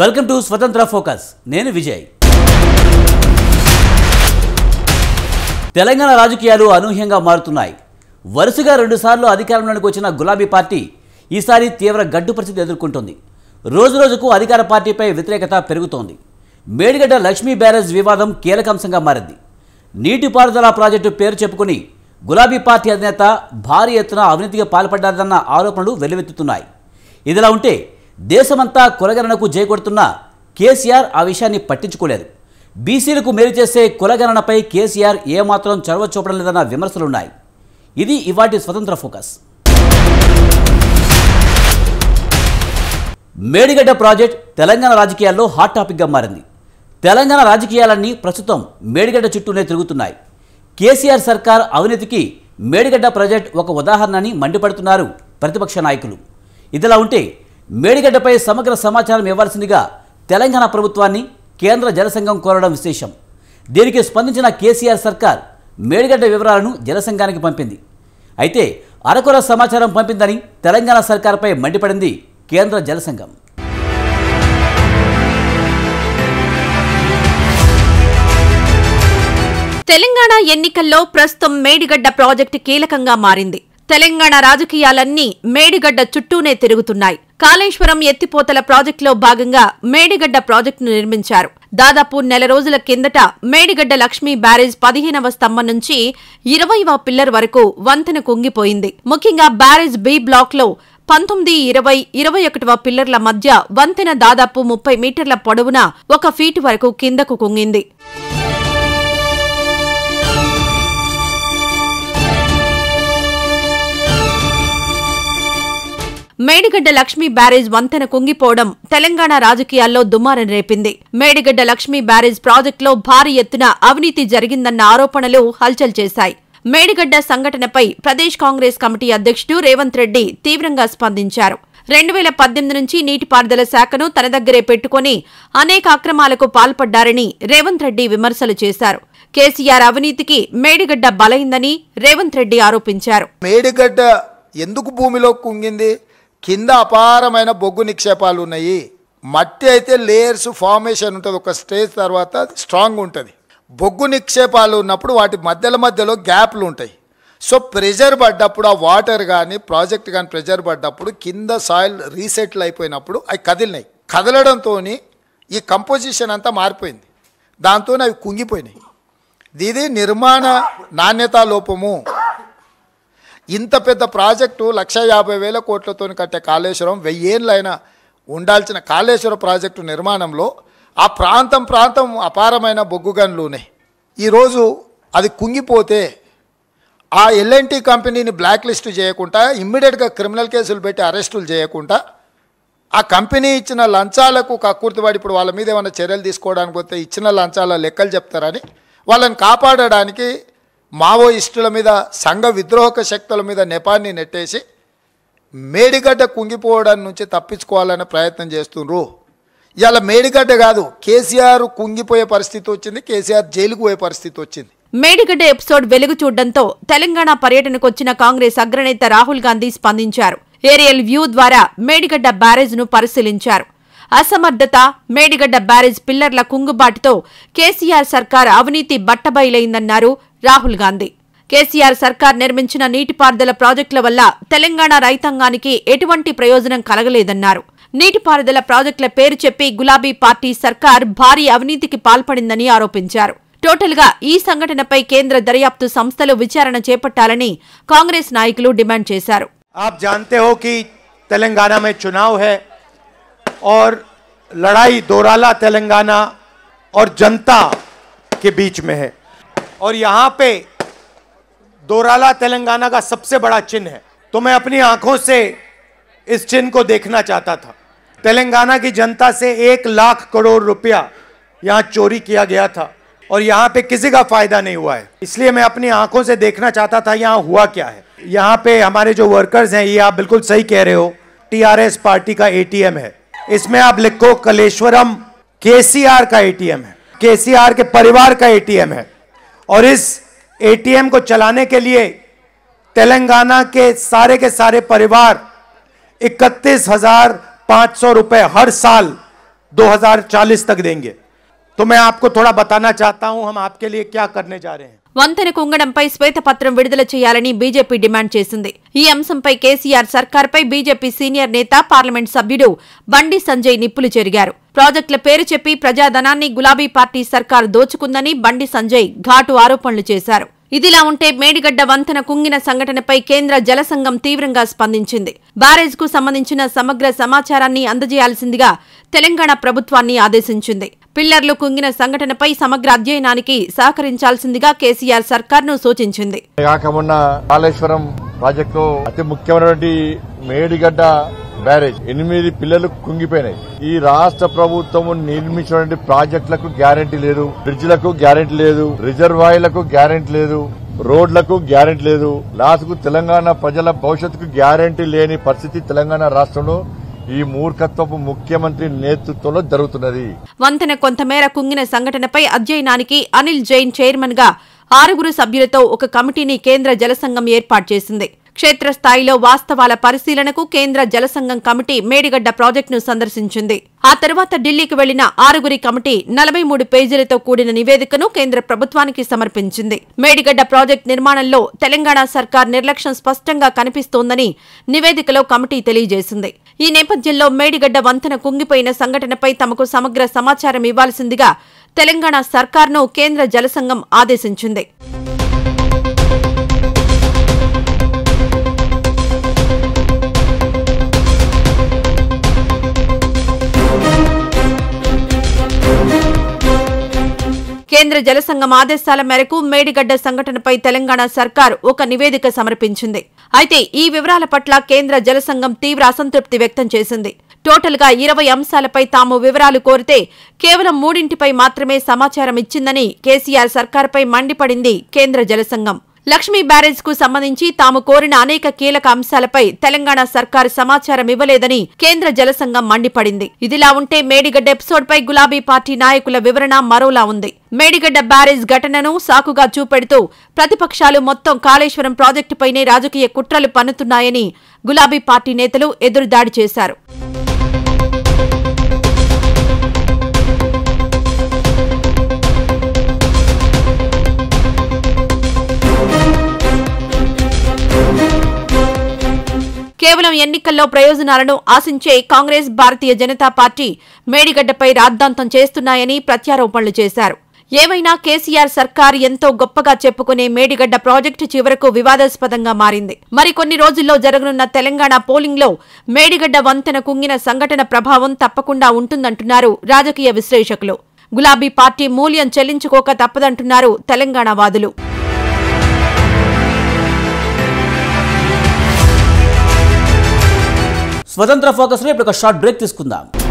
welcome to స్వతంత్ర focus నేను విజయ్ తెలంగాణ రాజకీయాలు అనూహ్యంగా మారుతున్నాయి వరుసగా రెండుసార్లు అధికారంలోకి వచ్చిన గులాబీ పార్టీ ఈసారి తీవ్ర గడ్డు పరిస్థితి ఎదుర్కొంటుంది రోజురోజుకు అధికార పార్టీపై వ్యతిరేకత పెరుగుతోంది మేడిగడ్డ లక్ష్మీ బ్యారేజ్ వివాదం కీలకాంశంగా మారింది నీటిపారుదల ప్రాజెక్టు పేరు చెప్పుకుని గులాబీ పార్టీ అధినేత భారీ ఎత్తున అవినీతిగా పాల్పడ్డారన్న ఆరోపణలు వెల్లువెత్తుతున్నాయి ఇదిలా ఉంటే దేశమంతా కులగణనకు జయగొడుతున్న కేసీఆర్ ఆ విషయాన్ని పట్టించుకోలేదు బీసీలకు మేలు చేసే కులగణనపై కేసీఆర్ ఏమాత్రం చొరవ చూపడం లేదన్న విమర్శలున్నాయి ఇది ఇవాటి స్వతంత్ర ఫోకస్ మేడిగడ్డ ప్రాజెక్ట్ తెలంగాణ రాజకీయాల్లో హాట్ టాపిక్గా మారింది తెలంగాణ రాజకీయాలన్నీ ప్రస్తుతం మేడిగడ్డ చుట్టూనే తిరుగుతున్నాయి కేసీఆర్ సర్కార్ అవినీతికి మేడిగడ్డ ప్రాజెక్ట్ ఒక ఉదాహరణని మండిపడుతున్నారు ప్రతిపక్ష నాయకులు ఇదిలా ఉంటే మేడిగడ్డపై సమగ్ర సమాచారం ఇవ్వాల్సిందిగా తెలంగాణ ప్రభుత్వాన్ని కేంద్ర జలసంఘం కోరడం విశేషం దీనికి స్పందించిన కేసీఆర్ సర్కార్ మేడిగడ్డ వివరాలను జలసంఘానికి పంపింది అయితే అరకొర సమాచారం పంపిందని తెలంగాణ సర్కార్పై మండిపడింది కేంద్ర జలసంఘం తెలంగాణ ఎన్నికల్లో ప్రస్తుతం మేడిగడ్డ ప్రాజెక్టు కీలకంగా మారింది తెలంగాణ రాజకీయాలన్నీ మేడిగడ్డ చుట్టూనే తిరుగుతున్నాయి కాళేశ్వరం ఎత్తిపోతల ప్రాజెక్టులో భాగంగా మేడిగడ్డ ప్రాజెక్టును నిర్మించారు దాదాపు నెల రోజుల కిందట మేడిగడ్డ లక్ష్మీ బ్యారేజ్ పదిహేనవ స్తంభం నుంచి ఇరవైవ పిల్లర్ వరకు వంతెన కుంగిపోయింది ముఖ్యంగా బ్యారేజ్ బి బ్లాక్లో పంతొమ్మిది ఇరవై ఇరవై ఒకటవ పిల్లర్ల మధ్య వంతెన దాదాపు ముప్పై మీటర్ల పొడవున ఒక ఫీటు వరకు కిందకు కుంగింది మేడిగడ్డ లక్ష్మీ బ్యారేజ్ వంతెన కుంగిపోవడం తెలంగాణ రాజకీయాల్లో దుమారం రేపింది మేడిగడ్డ లక్ష్మీ బ్యారేజ్ ప్రాజెక్టులో భారీ ఎత్తున అవినీతి జరిగిందన్న ఆరోపణలు హల్చల్ చేశాయి మేడిగడ్డ సంఘటనపై ప్రదేశ్ కాంగ్రెస్ కమిటీ అధ్యక్షుడు రేవంత్ రెడ్డి తీవ్రంగా స్పందించారు రెండు వేల పద్దెనిమిది నుంచి నీటిపారుదల శాఖను తన దగ్గరే పెట్టుకుని అనేక అక్రమాలకు పాల్పడ్డారని రేవంత్ రెడ్డి విమర్శలు చేశారు కేసీఆర్ అవినీతికి మేడిగడ్డ బలైందని రేవంత్ రెడ్డి ఆరోపించారు మేడిగడ్డ ఎందుకు భూమిలో కుంగింది కింద అపారమైన బొగ్గు నిక్షేపాలు ఉన్నాయి మట్టి అయితే లేయర్స్ ఫార్మేషన్ ఉంటుంది ఒక స్టేజ్ తర్వాత అది స్ట్రాంగ్ ఉంటుంది బొగ్గు నిక్షేపాలు ఉన్నప్పుడు వాటి మధ్యల మధ్యలో గ్యాప్లు ఉంటాయి సో ప్రెజర్ పడ్డప్పుడు ఆ వాటర్ కానీ ప్రాజెక్ట్ కానీ ప్రెజర్ పడ్డప్పుడు కింద సాయిల్ రీసెటిల్ అయిపోయినప్పుడు అవి కదిలినాయి కదలడంతో ఈ కంపోజిషన్ అంతా మారిపోయింది దాంతో అవి కుంగిపోయినాయి ఇది నిర్మాణ నాణ్యతా లోపము ఇంత పెద్ద ప్రాజెక్టు లక్ష యాభై వేల కోట్లతో కట్టే కాళేశ్వరం వెయ్యేళ్ళైనా ఉండాల్సిన కాళేశ్వర ప్రాజెక్టు నిర్మాణంలో ఆ ప్రాంతం ప్రాంతం అపారమైన బొగ్గుగన్లునే ఈరోజు అది కుంగిపోతే ఆ ఎల్ఎన్టీ కంపెనీని బ్లాక్ లిస్ట్ చేయకుండా ఇమ్మీడియట్గా క్రిమినల్ కేసులు పెట్టి అరెస్టులు చేయకుండా ఆ కంపెనీ ఇచ్చిన లంచాలకు కక్కుర్తిపడి ఇప్పుడు వాళ్ళ మీద ఏమైనా చర్యలు తీసుకోవడానికి పోతే ఇచ్చిన లంచాల లెక్కలు చెప్తారని వాళ్ళని కాపాడడానికి మావోయిస్టుల మీద సంఘ విద్రోహక శక్తుల మీద నెపాన్ని నెట్టేసి మేడిగడ్డ కుంగిపోవడం నుంచి తప్పించుకోవాలనే ప్రయత్నం చేస్తుండ్రు ఇవాళ మేడిగడ్డ కాదు కేసీఆర్ కుంగిపోయే పరిస్థితి వచ్చింది కేసీఆర్ జైలుకు పోయే పరిస్థితి వచ్చింది మేడిగడ్డ ఎపిసోడ్ వెలుగు చూడడంతో తెలంగాణ పర్యటనకు వచ్చిన కాంగ్రెస్ అగ్రనేత రాహుల్ గాంధీ స్పందించారు ఏరియల్ వ్యూ ద్వారా మేడిగడ్డ బ్యారేజ్ను పరిశీలించారు అసమర్థత మేడిగడ్డ బ్యారేజ్ పిల్లర్ల కుంగుబాటుతో కేసీఆర్ సర్కార్ అవినీతి బట్టబయలైందన్నారు రాహుల్ గాంధీ కేసీఆర్ సర్కార్ నిర్మించిన నీటిపారుదల ప్రాజెక్టుల వల్ల తెలంగాణ రైతాంగానికి ఎటువంటి ప్రయోజనం కలగలేదన్నారు నీటిపారుదల ప్రాజెక్టుల పేరు చెప్పి గులాబీ పార్టీ సర్కార్ భారీ అవినీతికి పాల్పడిందని ఆరోపించారు టోటల్గా ఈ సంఘటనపై కేంద్ర దర్యాప్తు సంస్థలు విచారణ చేపట్టాలని కాంగ్రెస్ నాయకులు డిమాండ్ చేశారు और लड़ाई दोराला तेलंगाना और जनता के बीच में है और यहाँ पे दोराला तेलंगाना का सबसे बड़ा चिन्ह है तो मैं अपनी आंखों से इस चिन्ह को देखना चाहता था तेलंगाना की जनता से एक लाख करोड़ रुपया यहाँ चोरी किया गया था और यहाँ पे किसी का फायदा नहीं हुआ है इसलिए मैं अपनी आंखों से देखना चाहता था यहाँ हुआ क्या है यहाँ पे हमारे जो वर्कर्स हैं ये आप बिल्कुल सही कह रहे हो टीआरएस पार्टी का एटीएम है इसमें आप लिखो कलेश्वरम केसीआर का एटीएम है केसीआर के परिवार का एटीएम है और इस एटीएम को चलाने के लिए तेलंगाना के सारे के सारे परिवार इकतीस हजार पांच सौ रुपए हर साल 2040 तक देंगे तो मैं आपको थोड़ा बताना चाहता हूं हम आपके लिए क्या करने जा रहे हैं వంతెన కుంగడంపై శ్వేతపత్రం విడుదల చేయాలని బీజేపీ డిమాండ్ చేసింది ఈ అంశంపై కేసీఆర్ సర్కార్పై బీజేపీ సీనియర్ నేత పార్లమెంట్ సభ్యుడు బండి సంజయ్ నిప్పులు చెరిగారు ప్రాజెక్టుల పేరు చెప్పి ప్రజాధనాన్ని గులాబీ పార్టీ సర్కార్ దోచుకుందని బండి సంజయ్ ఘాటు ఆరోపణలు చేశారు ఇదిలా ఉంటే మేడిగడ్డ వంతెన కుంగిన సంఘటనపై కేంద్ర జలసంఘం తీవ్రంగా స్పందించింది బ్యారేజ్కు సంబంధించిన సమగ్ర సమాచారాన్ని అందజేయాల్సిందిగా తెలంగాణ ప్రభుత్వాన్ని ఆదేశించింది పిల్లర్లు కుంగిన సంఘటనపై సమగ్ర అధ్యయనానికి సహకరించాల్సిందిగా కేసీఆర్ సర్కార్ను సూచించింది కాకమున్న కాళేశ్వరం ప్రాజెక్టు అతి ముఖ్యమైనటువంటి మేడిగడ్డ బ్యారేజ్ ఎనిమిది పిల్లలు కుంగిపోయినాయి ఈ రాష్ట్ర ప్రభుత్వం నిర్మించిన ప్రాజెక్టులకు గ్యారంటీ లేదు బ్రిడ్జ్లకు గ్యారంటీ లేదు రిజర్వాయర్లకు గ్యారంటీ లేదు రోడ్లకు గ్యారంటీ లేదు కు తెలంగాణ ప్రజల భవిష్యత్తుకు గ్యారంటీ లేని పరిస్థితి తెలంగాణ రాష్ట్రంలో ఈ మూర్ఖత్వపు ముఖ్యమంత్రి నేతృత్వంలో జరుగుతున్నది వంతెన కొంతమేర కుంగిన సంఘటనపై అధ్యయనానికి అనిల్ జైన్ చైర్మన్ గా ఆరుగురు సభ్యులతో ఒక కమిటీని కేంద్ర జలసంఘం ఏర్పాటు చేసింది క్షేత్రస్థాయిలో వాస్తవాల పరిశీలనకు కేంద్ర జలసంఘం కమిటీ మేడిగడ్డ ప్రాజెక్టును సందర్శించింది ఆ తర్వాత ఢిల్లీకి వెళ్లిన ఆరుగురి కమిటీ నలభై మూడు పేజీలతో కూడిన నివేదికను కేంద్ర ప్రభుత్వానికి సమర్పించింది మేడిగడ్డ ప్రాజెక్టు నిర్మాణంలో తెలంగాణ సర్కార్ నిర్లక్ష్యం స్పష్టంగా కనిపిస్తోందని నివేదికలో కమిటీ తెలియజేసింది ఈ నేపథ్యంలో మేడిగడ్డ వంతెన కుంగిపోయిన సంఘటనపై తమకు సమగ్ర సమాచారం ఇవ్వాల్సిందిగా తెలంగాణ సర్కార్ను కేంద్ర జలసంఘం ఆదేశించింది కేంద్ర జలసంఘం ఆదేశాల మేరకు మేడిగడ్డ సంఘటనపై తెలంగాణ సర్కార్ ఒక నివేదిక సమర్పించింది అయితే ఈ వివరాల పట్ల కేంద్ర జలసంఘం తీవ్ర అసంతృప్తి వ్యక్తం చేసింది టోటల్గా ఇరవై అంశాలపై తాము వివరాలు కోరితే కేవలం మూడింటిపై మాత్రమే సమాచారం ఇచ్చిందని కేసీఆర్ సర్కార్పై మండిపడింది కేంద్ర జలసంఘం లక్ష్మీ బ్యారేజ్ కు సంబంధించి తాము కోరిన అనేక కీలక అంశాలపై తెలంగాణ సర్కారు సమాచారం ఇవ్వలేదని కేంద్ర జలసంఘం మండిపడింది ఇదిలా ఉంటే మేడిగడ్డ ఎపిసోడ్ పై గులాబీ పార్టీ నాయకుల వివరణ మరోలా ఉంది మేడిగడ్డ బ్యారేజ్ ఘటనను సాకుగా చూపెడుతూ ప్రతిపక్షాలు మొత్తం కాళేశ్వరం ప్రాజెక్టుపైనే రాజకీయ కుట్రలు పన్నుతున్నాయని గులాబీ పార్టీ నేతలు ఎదురుదాడి చేశారు కేవలం ఎన్నికల్లో ప్రయోజనాలను ఆశించే కాంగ్రెస్ భారతీయ జనతా పార్టీ మేడిగడ్డపై రాద్ధాంతం చేస్తున్నాయని ప్రత్యారోపణలు చేశారు ఏమైనా కేసీఆర్ సర్కార్ ఎంతో గొప్పగా చెప్పుకునే మేడిగడ్డ ప్రాజెక్టు చివరకు వివాదాస్పదంగా మారింది మరికొన్ని రోజుల్లో జరగనున్న తెలంగాణ పోలింగ్లో మేడిగడ్డ వంతెన కుంగిన సంఘటన ప్రభావం తప్పకుండా ఉంటుందంటున్నారు రాజకీయ విశ్లేషకులు గులాబీ పార్టీ మూల్యం చెల్లించుకోక తప్పదంటున్నారు తెలంగాణ వాదులు స్వతంత్ర ఫోకస్లో ఇప్పుడు ఒక షార్ట్ బ్రేక్ తీసుకుందాం